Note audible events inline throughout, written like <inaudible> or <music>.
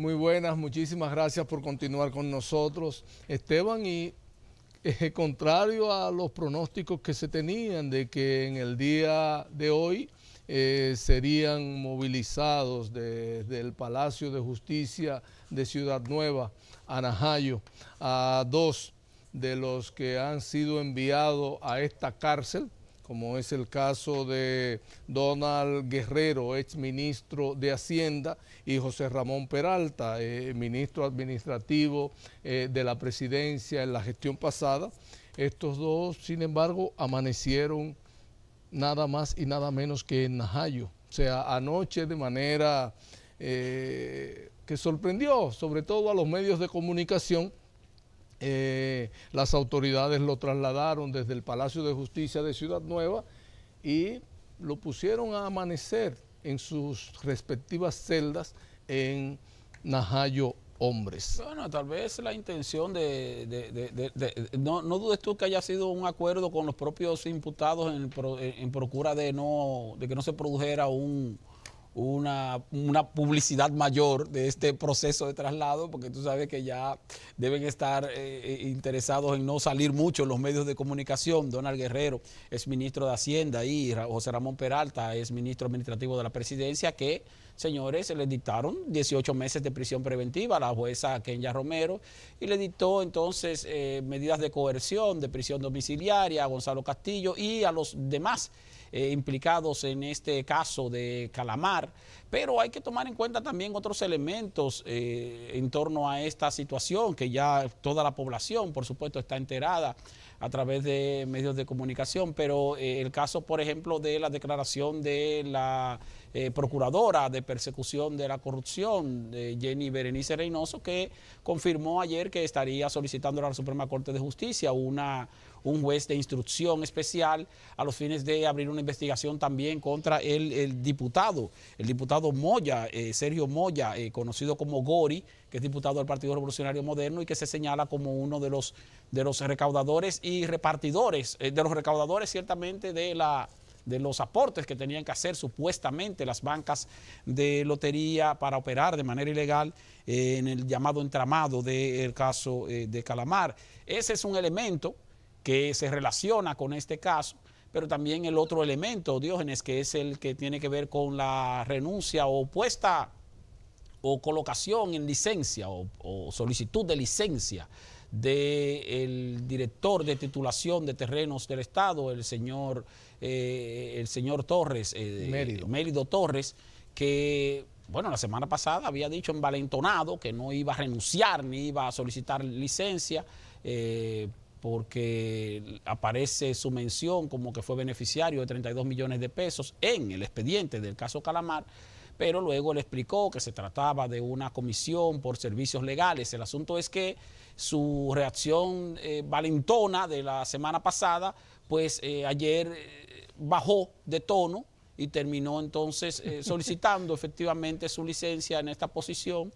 Muy buenas, muchísimas gracias por continuar con nosotros. Esteban, y contrario a los pronósticos que se tenían de que en el día de hoy eh, serían movilizados desde el Palacio de Justicia de Ciudad Nueva, a Najayo, a dos de los que han sido enviados a esta cárcel como es el caso de Donald Guerrero, ex ministro de Hacienda, y José Ramón Peralta, eh, ministro administrativo eh, de la presidencia en la gestión pasada. Estos dos, sin embargo, amanecieron nada más y nada menos que en Najayo. O sea, anoche de manera eh, que sorprendió sobre todo a los medios de comunicación, eh, las autoridades lo trasladaron desde el Palacio de Justicia de Ciudad Nueva y lo pusieron a amanecer en sus respectivas celdas en Najayo Hombres. Bueno, tal vez la intención de... no, dudes tú que haya sido un acuerdo con los propios imputados en, en procura de, no, de que no se produjera un una, publicidad mayor de este proceso de traslado, porque tú sabes que ya deben estar eh, eh, interesados en no salir mucho los medios de comunicación. Donald Guerrero es ministro de Hacienda y José Ramón Peralta es ministro administrativo de la presidencia, que Señores, se le dictaron 18 meses de prisión preventiva a la jueza Kenya Romero y le dictó entonces eh, medidas de coerción, de prisión domiciliaria a Gonzalo Castillo y a los demás. Eh, implicados en este caso de Calamar, pero hay que tomar en cuenta también otros elementos eh, en torno a esta situación que ya toda la población, por supuesto, está enterada a través de medios de comunicación, pero el caso, por ejemplo, de la declaración de la eh, procuradora de persecución de la corrupción, Jenny Berenice Reynoso, que confirmó ayer que estaría solicitando a la Suprema Corte de Justicia una, un juez de instrucción especial a los fines de abrir una investigación también contra el, diputado, el diputado Moya, eh, Sergio Moya, eh, conocido como Gori, que es diputado del Partido Revolucionario Moderno y que se señala como uno de los, de los recaudadores y repartidores, de los recaudadores ciertamente de la de los aportes que tenían que hacer supuestamente las bancas de lotería para operar de manera ilegal eh, en el llamado entramado del caso eh, de Calamar. Ese es un elemento que se relaciona con este caso, pero también el otro elemento, Diógenes, que es el que tiene que ver con la renuncia o puesta o colocación en licencia o solicitud de licencia del director de titulación de terrenos del Estado, el señor, eh, el señor Torres, eh, Mérido. Torres, que bueno, la semana pasada había dicho envalentonado que no iba a renunciar ni iba a solicitar licencia eh, porque aparece su mención como que fue beneficiario de 32 millones de pesos en el expediente del caso Calamar, pero luego le explicó que se trataba de una comisión por servicios legales. El asunto es que su reacción eh, valentona de la semana pasada, pues eh, ayer eh, bajó de tono y terminó entonces <laughs> solicitando efectivamente su licencia en esta posición.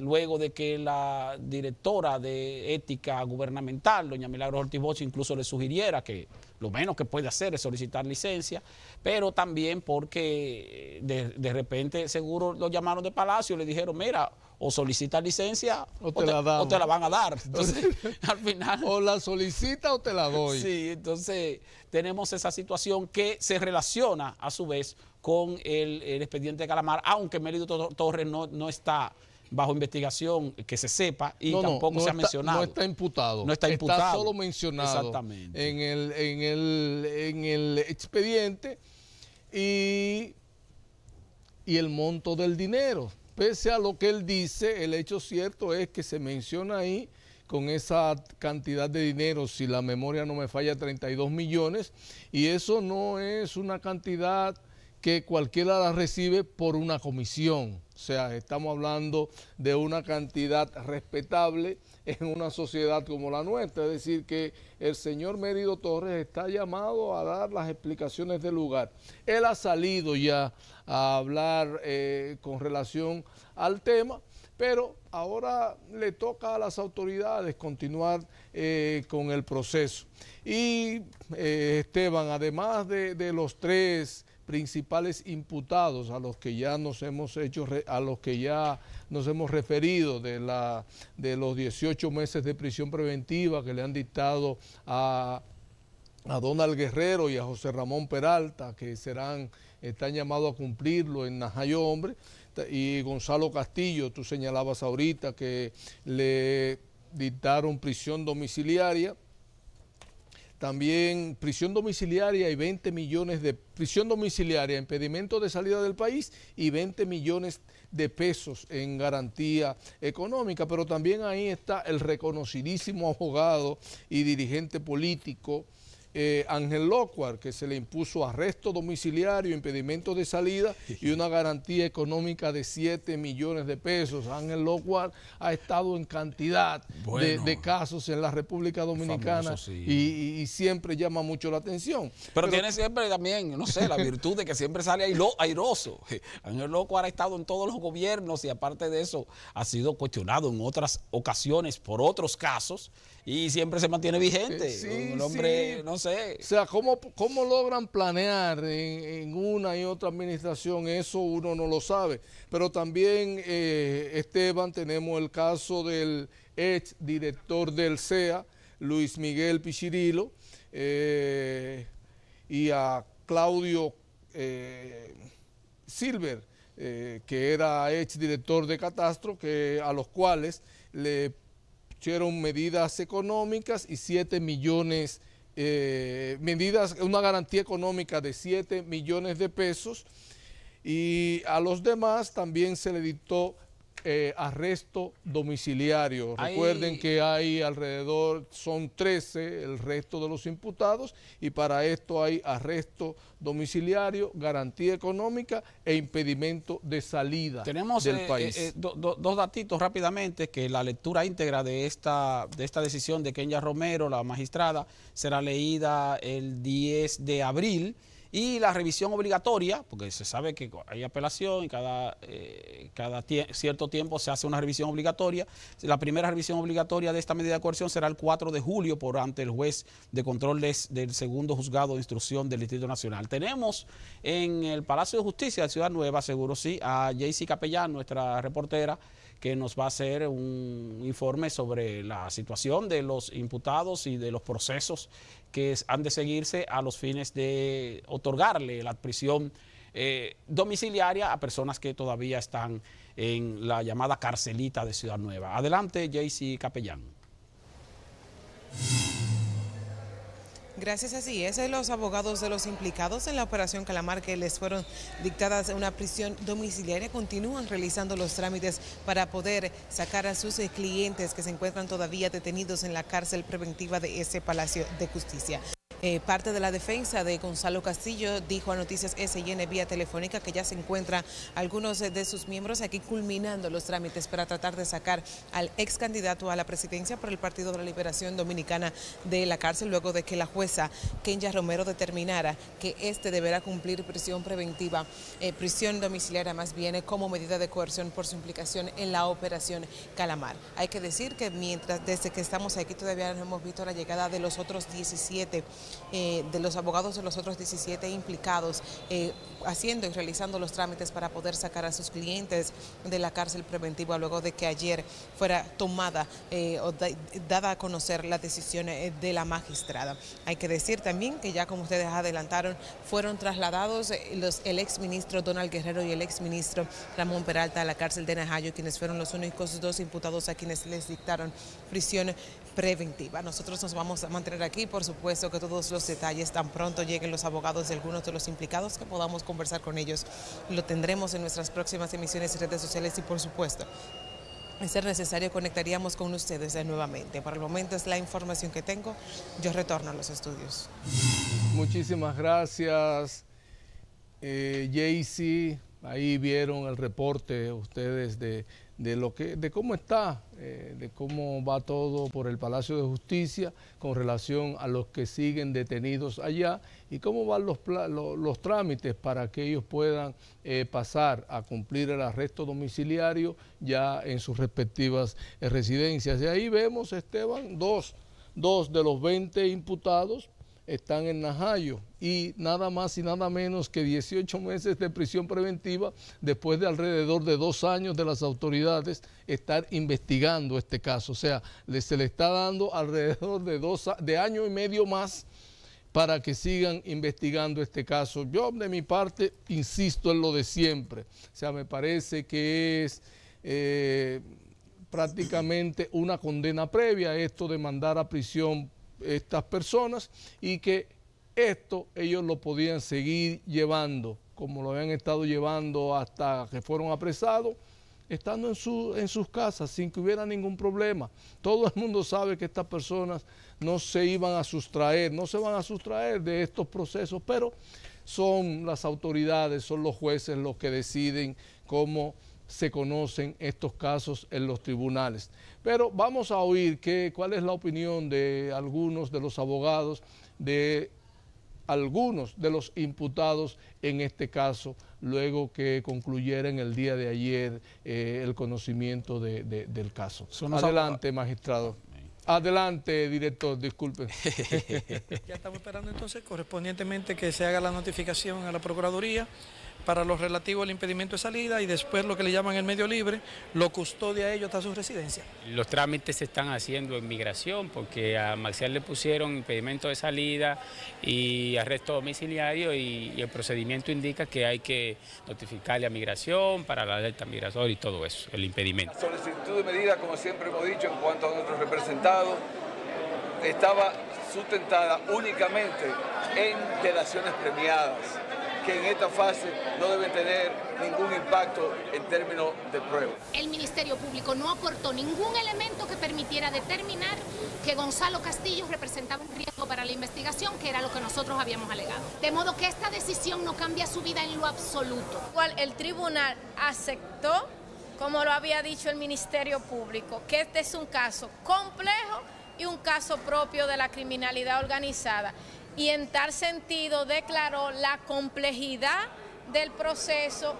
luego de que la directora de ética gubernamental, doña Milagro Ortiz incluso le sugiriera que lo menos que puede hacer es solicitar licencia, pero también porque de, de repente seguro lo llamaron de Palacio y le dijeron, mira, o solicita licencia o te, la van a dar. <laughs> Entonces, al final. O la solicita o te la doy. Sí, entonces tenemos esa situación que se relaciona a su vez con el, expediente de Calamar, aunque Mérito Torres no, está bajo investigación que se sepa y tampoco se ha mencionado. No está imputado. No está imputado. Está solo mencionado Exactamente. En, el, en el expediente y, y el monto del dinero. Pese a lo que él dice, el hecho cierto es que se menciona ahí con esa cantidad de dinero, si la memoria no me falla, 32 millones, y eso no es una cantidad que cualquiera la recibe por una comisión. O sea, estamos hablando de una cantidad respetable en una sociedad como la nuestra. Es decir, que el señor Mérido Torres está llamado a dar las explicaciones del lugar. Él ha salido ya a hablar eh, con relación al tema, pero ahora le toca a las autoridades continuar eh, con el proceso. Y eh, Esteban, además de los tres principales imputados a los que ya nos hemos hecho a los que ya nos hemos referido de la de los 18 meses de prisión preventiva que le han dictado a a Donald Guerrero y a José Ramón Peralta, que serán, están llamados a cumplirlo en Najayo Hombre, y Gonzalo Castillo, tú señalabas ahorita que le dictaron prisión domiciliaria, también prisión domiciliaria y 20 millones de prisión domiciliaria, impedimento de salida del país y 20 millones de pesos en garantía económica. Pero también ahí está el reconocidísimo abogado y dirigente político eh, Ángel Locuar, que se le impuso arresto domiciliario, impedimento de salida y una garantía económica de 7 millones de pesos. Ángel Locuar ha estado en cantidad de, casos en la República Dominicana y, siempre llama mucho la atención. Pero, tiene siempre también, no sé, la virtud de que siempre sale airoso. <laughs> Ángel Locuar ha estado en todos los gobiernos y aparte de eso ha sido cuestionado en otras ocasiones por otros casos y siempre se mantiene vigente. Eh, Un hombre, no o sea, ¿cómo, logran planear en, una y otra administración? Eso uno no lo sabe. Pero también, eh, Esteban, tenemos el caso del ex director del CEA, Luis Miguel Pichirilo, eh, y a Claudio eh, Silver, que era ex director de Catastro, que, a los cuales le pusieron medidas económicas y 7 millones de eh, medidas, una garantía económica de 7 millones de pesos y a los demás también se le dictó eh, arresto domiciliario. Recuerden que hay alrededor, son 13 el resto de los imputados y para esto hay arresto domiciliario, garantía económica e impedimento de salida del eh, país. tenemos eh, dos datitos rápidamente, que la lectura íntegra de esta, de esta decisión de Kenya Romero, la magistrada, será leída el 10 de abril. Y la revisión obligatoria, porque se sabe que hay apelación y cada, eh, cada cierto tiempo se hace una revisión obligatoria. La primera revisión obligatoria de esta medida de coerción será el 4 de julio por ante el juez de control del segundo juzgado de instrucción del Distrito Nacional. Tenemos en el Palacio de Justicia de Ciudad Nueva, seguro sí, a Jaycee Capellán, nuestra reportera que nos va a hacer un informe sobre la situación de los imputados y de los procesos que han de seguirse a los fines de otorgarle la prisión eh, domiciliaria a personas que todavía están en la llamada carcelita de Ciudad Nueva. Adelante, JC Capellán. Gracias, así es. Eh, los abogados de los implicados en la operación Calamar que les fueron dictadas una prisión domiciliaria continúan realizando los trámites para poder sacar a sus eh, clientes que se encuentran todavía detenidos en la cárcel preventiva de ese Palacio de Justicia. Eh, parte de la defensa de Gonzalo Castillo dijo a Noticias SN vía telefónica que ya se encuentran algunos de sus miembros aquí culminando los trámites para tratar de sacar al ex candidato a la presidencia por el Partido de la Liberación Dominicana de la cárcel, luego de que la jueza Kenya Romero determinara que este deberá cumplir prisión preventiva, eh, prisión domiciliaria más bien, eh, como medida de coerción por su implicación en la operación Calamar. Hay que decir que mientras desde que estamos aquí todavía no hemos visto la llegada de los otros 17 eh, de los abogados de los otros 17 implicados eh, haciendo y realizando los trámites para poder sacar a sus clientes de la cárcel preventiva luego de que ayer fuera tomada eh, o dada a conocer la decisión de la magistrada. Hay que decir también que ya como ustedes adelantaron, fueron trasladados los, el exministro Donald Guerrero y el exministro Ramón Peralta a la cárcel de Najayo, quienes fueron los únicos dos imputados a quienes les dictaron prisión preventiva. Nosotros nos vamos a mantener aquí, por supuesto que todos los detalles, tan pronto lleguen los abogados de algunos de los implicados que podamos conversar con ellos, lo tendremos en nuestras próximas emisiones y redes sociales y por supuesto en ser necesario conectaríamos con ustedes nuevamente. Por el momento es la información que tengo. Yo retorno a los estudios. Muchísimas gracias, eh, Jaycee. Ahí vieron el reporte ustedes de, de lo que, de cómo está, eh, de cómo va todo por el Palacio de Justicia con relación a los que siguen detenidos allá y cómo van los, los, trámites para que ellos puedan eh, pasar a cumplir el arresto domiciliario ya en sus respectivas eh, residencias. Y ahí vemos, Esteban, dos, dos de los 20 imputados están en Najayo y nada más y nada menos que 18 meses de prisión preventiva después de alrededor de dos años de las autoridades estar investigando este caso. O sea, se le está dando alrededor de, dos, de año y medio más para que sigan investigando este caso. Yo de mi parte insisto en lo de siempre. O sea, me parece que es... Eh, prácticamente una condena previa, a esto de mandar a prisión estas personas y que esto ellos lo podían seguir llevando, como lo habían estado llevando hasta que fueron apresados, estando en, en sus casas sin que hubiera ningún problema. Todo el mundo sabe que estas personas no se iban a sustraer, no se van a sustraer de estos procesos, pero son las autoridades, son los jueces los que deciden cómo se conocen estos casos en los tribunales. Pero vamos a oír que, cuál es la opinión de algunos de los abogados, de algunos de los imputados en este caso, luego que concluyera en el día de ayer eh, el conocimiento de, del caso. Adelante, magistrado. Adelante, director, disculpen. <laughs> ya estamos esperando entonces correspondientemente que se haga la notificación a la Procuraduría para lo relativo al impedimento de salida y después lo que le llaman el medio libre, lo custodia ellos hasta su residencia. Los trámites se están haciendo en migración porque a Marcial le pusieron impedimento de salida y arresto domiciliario y, el procedimiento indica que hay que notificarle a migración para la alerta migratoria y todo eso, el impedimento. solicitud de medida, como siempre hemos dicho, en cuanto a nuestros representantes estaba sustentada únicamente en delaciones premiadas, que en esta fase no deben tener ningún impacto en términos de pruebas. El Ministerio Público no aportó ningún elemento que permitiera determinar que Gonzalo Castillo representaba un riesgo para la investigación, que era lo que nosotros habíamos alegado. De modo que esta decisión no cambia su vida en lo absoluto. El tribunal aceptó como lo había dicho el Ministerio Público, que este es un caso complejo y un caso propio de la criminalidad organizada. Y en tal sentido declaró la complejidad del proceso.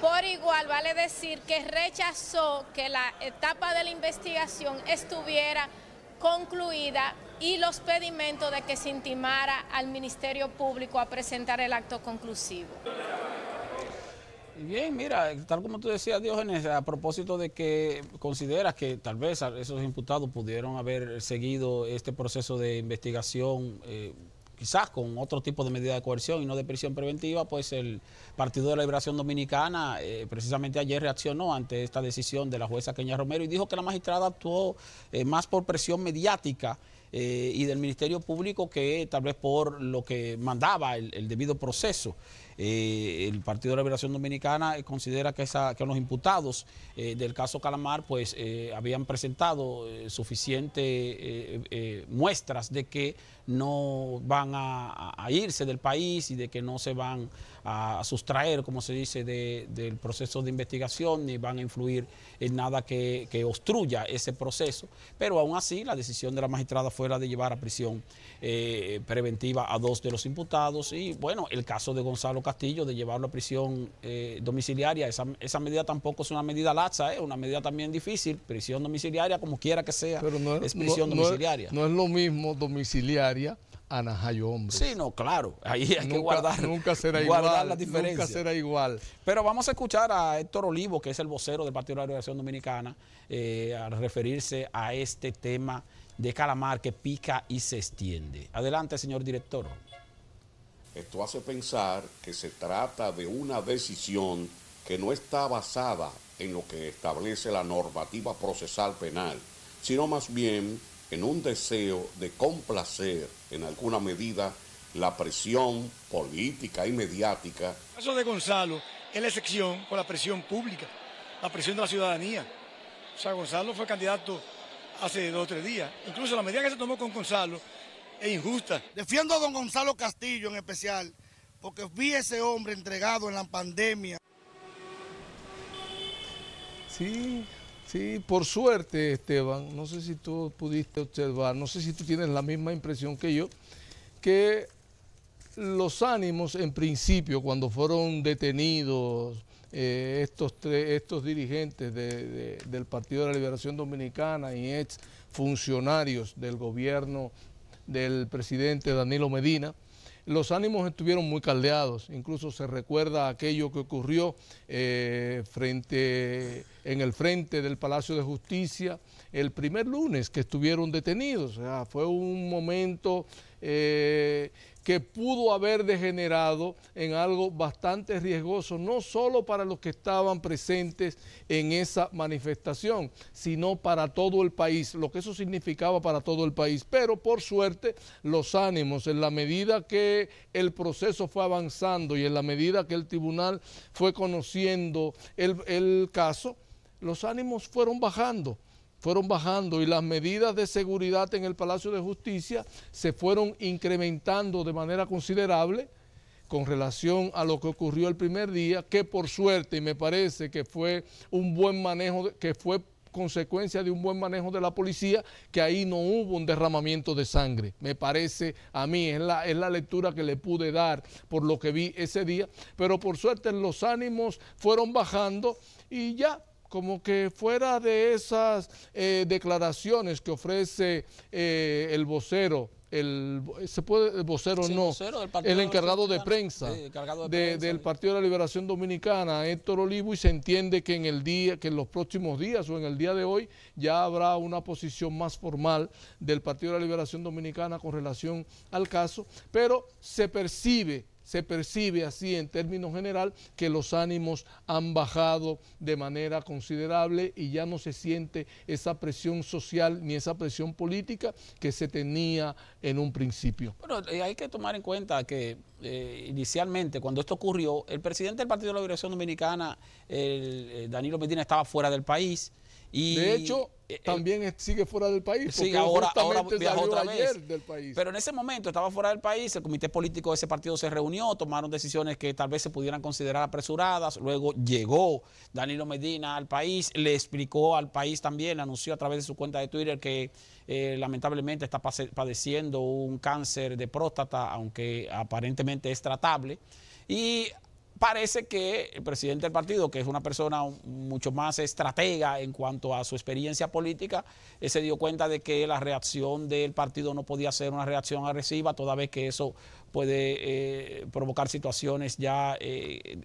Por igual, vale decir que rechazó que la etapa de la investigación estuviera concluida y los pedimentos de que se intimara al Ministerio Público a presentar el acto conclusivo. Bien, mira, tal como tú decías, Diógenes, a propósito de que consideras que tal vez esos imputados pudieron haber seguido este proceso de investigación, eh, quizás con otro tipo de medida de coerción y no de prisión preventiva, pues el Partido de la Liberación Dominicana eh, precisamente ayer reaccionó ante esta decisión de la jueza Queña Romero y dijo que la magistrada actuó eh, más por presión mediática eh, y del Ministerio Público que tal vez por lo que mandaba el, debido proceso. Eh, el Partido de la Liberación Dominicana considera que, los imputados eh, del caso Calamar pues habían presentado suficientes muestras de que no van a, a, irse del país y de que no se van a, sustraer, como se dice, del proceso de investigación, ni van a influir en nada que, obstruya ese proceso. Pero aún así, la decisión de la magistrada fue la de llevar a prisión eh, preventiva a dos de los imputados y, bueno, el caso de Gonzalo Castillo, de llevarlo a prisión eh, domiciliaria, esa, medida tampoco es una medida laxa, es eh, una medida también difícil, prisión domiciliaria, como quiera que sea, Pero es, prisión domiciliaria. no es lo mismo domiciliaria hay hombres. Sí, no, claro. Ahí hay que guardar, nunca será igual, la diferencia. Nunca será igual. Pero vamos a escuchar a Héctor Olivo, que es el vocero del Partido de la Revolución Dominicana, eh, al referirse a este tema de calamar que pica y se extiende. Adelante, señor director. Esto hace pensar que se trata de una decisión que no está basada en lo que establece la normativa procesal penal, sino más bien en un deseo de complacer en alguna medida la presión política y mediática. El caso de Gonzalo es la excepción con la presión pública, la presión de la ciudadanía. O sea, Gonzalo fue candidato hace dos o tres días. Incluso la medida que se tomó con Gonzalo es injusta. Defiendo a don Gonzalo Castillo en especial, porque vi a ese hombre entregado en la pandemia. Sí, Sí, por suerte, Esteban, no sé si tú pudiste observar, no sé si tú tienes la misma impresión que yo, que los ánimos en principio, cuando fueron detenidos eh, estos, estos dirigentes del Partido de la Liberación Dominicana y ex funcionarios del gobierno del presidente Danilo Medina, los ánimos estuvieron muy caldeados, incluso se recuerda aquello que ocurrió eh, frente en el frente del Palacio de Justicia el primer lunes que estuvieron detenidos. O sea, fue un momento eh, que pudo haber degenerado en algo bastante riesgoso, no solo para los que estaban presentes en esa manifestación, sino para todo el país, lo que eso significaba para todo el país. Pero por suerte los ánimos, en la medida que el proceso fue avanzando y en la medida que el tribunal fue conociendo el caso, los ánimos fueron bajando, fueron bajando y las medidas de seguridad en el Palacio de Justicia se fueron incrementando de manera considerable con relación a lo que ocurrió el primer día, que por suerte, y me parece que fue un buen manejo, que fue consecuencia de un buen manejo de la policía, que ahí no hubo un derramamiento de sangre. Me parece a mí, es la, es la lectura que le pude dar por lo que vi ese día, pero por suerte los ánimos fueron bajando y ya como que fuera de esas eh, declaraciones que ofrece eh, el vocero el, se puede, vocero no, el, encargado de, prensa, del Partido de la Liberación Dominicana, Héctor Olivo, y se entiende que en el día, que en los próximos días o en el día de hoy ya habrá una posición más formal del Partido de la Liberación Dominicana con relación al caso, pero se percibe se percibe así en términos general que los ánimos han bajado de manera considerable y ya no se siente esa presión social ni esa presión política que se tenía en un principio. Bueno, eh, hay que tomar en cuenta que eh, inicialmente, cuando esto ocurrió, el presidente del Partido de la Liberación Dominicana, eh, Danilo Medina, estaba fuera del país de hecho, eh, también sigue fuera del país. porque ahora, país. Pero en ese momento estaba fuera del país, el comité político de ese partido se reunió, tomaron decisiones que tal vez se pudieran considerar apresuradas. Luego llegó Danilo Medina al país, le explicó al país también, anunció a través de su cuenta de Twitter que eh, lamentablemente está padeciendo un cáncer de próstata, aunque aparentemente es tratable. Y parece que el presidente del partido, que es una persona mucho más estratega en cuanto a su experiencia política, eh, se dio cuenta de que la reacción del partido no podía ser una reacción agresiva, toda vez que eso puede eh, provocar situaciones ya eh,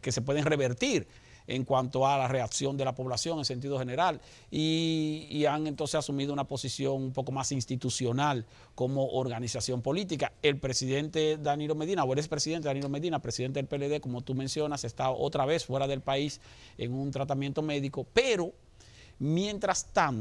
que se pueden revertir en cuanto a la reacción de la población en sentido general y, han entonces asumido una posición un poco más institucional como organización política. El presidente Danilo Medina, o el expresidente Danilo Medina, presidente del PLD, como tú mencionas, está otra vez fuera del país en un tratamiento médico, pero mientras tanto,